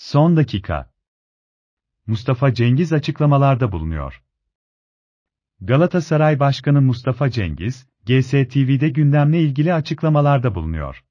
Son dakika. Mustafa Cengiz açıklamalarda bulunuyor. Galatasaray Başkanı Mustafa Cengiz, GSTV'de gündemle ilgili açıklamalarda bulunuyor.